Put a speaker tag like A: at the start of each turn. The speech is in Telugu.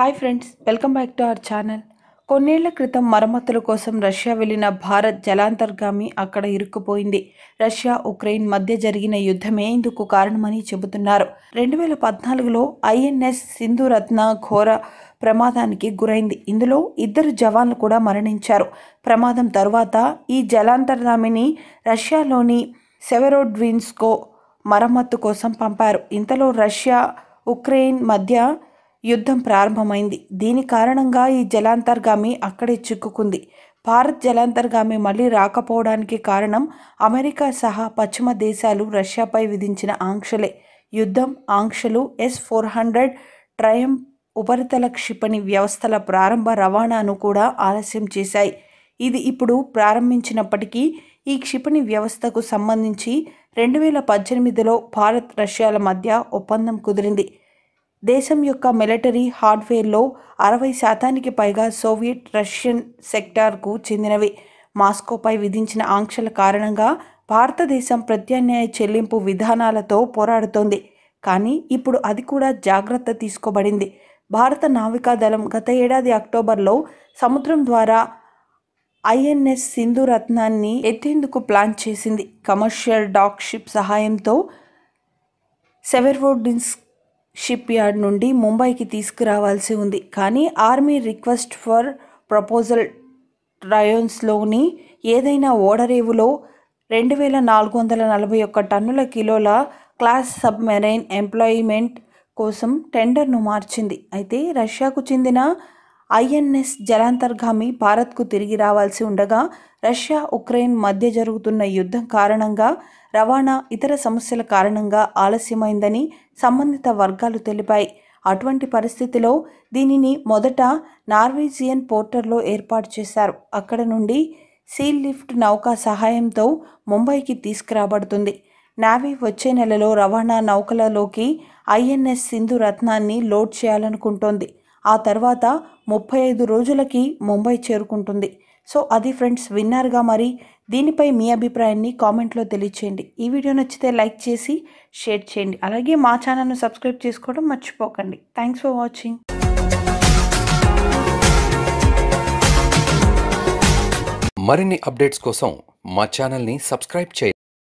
A: hi friends welcome back to our channel కొన్నేళ్ల క్రితం మరమ్మతుల కోసం రష్యా వెళ్లిన భారత్ జలాంతర్గామి అక్కడ ఇరుక్కుపోయింది రష్యా ఉక్రెయిన్ మధ్య జరిగిన యుద్ధమే ఇందుకు కారణమని చెబుతున్నారు రెండు వేల పద్నాలుగులో ఐఎన్ఎస్ సింధురత్న ఘోర ప్రమాదానికి గురైంది ఇందులో ఇద్దరు జవాన్లు కూడా మరణించారు ప్రమాదం తరువాత ఈ జలాంతర్గామిని రష్యాలోని సెవెరోడ్విన్స్కో మరమ్మత్తు కోసం పంపారు ఇంతలో రష్యా ఉక్రెయిన్ మధ్య యుద్ధం ప్రారంభమైంది దీని కారణంగా ఈ జలాంతర్గామి అక్కడే చిక్కుకుంది భారత్ జలాంతర్గామి మళ్ళీ రాకపోవడానికి కారణం అమెరికా సహా పశ్చిమ దేశాలు రష్యాపై విధించిన ఆంక్షలే యుద్ధం ఆంక్షలు ఎస్ ఫోర్ హండ్రెడ్ ట్రయం ఉపరితల క్షిపణి వ్యవస్థల ప్రారంభ రవాణాను కూడా ఆలస్యం చేశాయి ఇది ఇప్పుడు ప్రారంభించినప్పటికీ ఈ క్షిపణి వ్యవస్థకు సంబంధించి రెండు వేల పద్దెనిమిదిలో భారత్ రష్యాల మధ్య ఒప్పందం కుదిరింది దేశం యొక్క మిలిటరీ హార్డ్వేర్లో అరవై శాతానికి పైగా సోవియట్ రష్యన్ సెక్టార్కు చెందినవి మాస్కోపై విధించిన ఆంక్షల కారణంగా భారతదేశం ప్రత్యామ్నాయ చెల్లింపు విధానాలతో పోరాడుతోంది కానీ ఇప్పుడు అది కూడా జాగ్రత్త తీసుకోబడింది భారత నావికాదళం గత ఏడాది అక్టోబర్లో సముద్రం ద్వారా ఐఎన్ఎస్ సింధు రత్నాన్ని ఎత్తేందుకు ప్లాన్ చేసింది కమర్షియల్ డాక్షిప్ సహాయంతో సెవెర్వోడిన్స్క్ షిప్ యార్డ్ నుండి ముంబైకి తీసుకురావాల్సి ఉంది కానీ ఆర్మీ రిక్వెస్ట్ ఫర్ ప్రపోజల్ ట్రయోన్స్లోని ఏదైనా ఓడరేవులో రెండు వేల నాలుగు వందల నలభై ఒక్క టన్నుల కిలోల క్లాస్ సబ్మెరైన్ ఎంప్లాయ్మెంట్ కోసం టెండర్ను మార్చింది అయితే రష్యాకు చెందిన ఐఎన్ఎస్ జలాంతర్గామి భారత్కు తిరిగి రావాల్సి ఉండగా రష్యా ఉక్రెయిన్ మధ్య జరుగుతున్న యుద్ధం కారణంగా రవాణా ఇతర సమస్యల కారణంగా ఆలస్యమైందని సంబంధిత వర్గాలు తెలిపాయి అటువంటి పరిస్థితిలో దీనిని మొదట నార్వేజియన్ పోర్టర్లో ఏర్పాటు చేశారు అక్కడ నుండి సీల్ లిఫ్ట్ నౌక సహాయంతో ముంబైకి తీసుకురాబడుతుంది నావీ వచ్చే నెలలో రవాణా నౌకలలోకి ఐఎన్ఎస్ సింధు రత్నాన్ని లోడ్ చేయాలనుకుంటోంది ఆ తర్వాత ముప్పై ఐదు రోజులకి ముంబై చేరుకుంటుంది సో అది ఫ్రెండ్స్ విన్నారుగా మరి దీనిపై మీ అభిప్రాయాన్ని కామెంట్లో తెలియచేయండి ఈ వీడియో నచ్చితే లైక్ చేసి షేర్ చేయండి అలాగే మా ఛానల్ను సబ్స్క్రైబ్ చేసుకోవడం మర్చిపోకండి థ్యాంక్స్ ఫర్ వాచింగ్ మరిన్ని అప్డేట్స్ కోసం మా ఛానల్ని సబ్స్క్రైబ్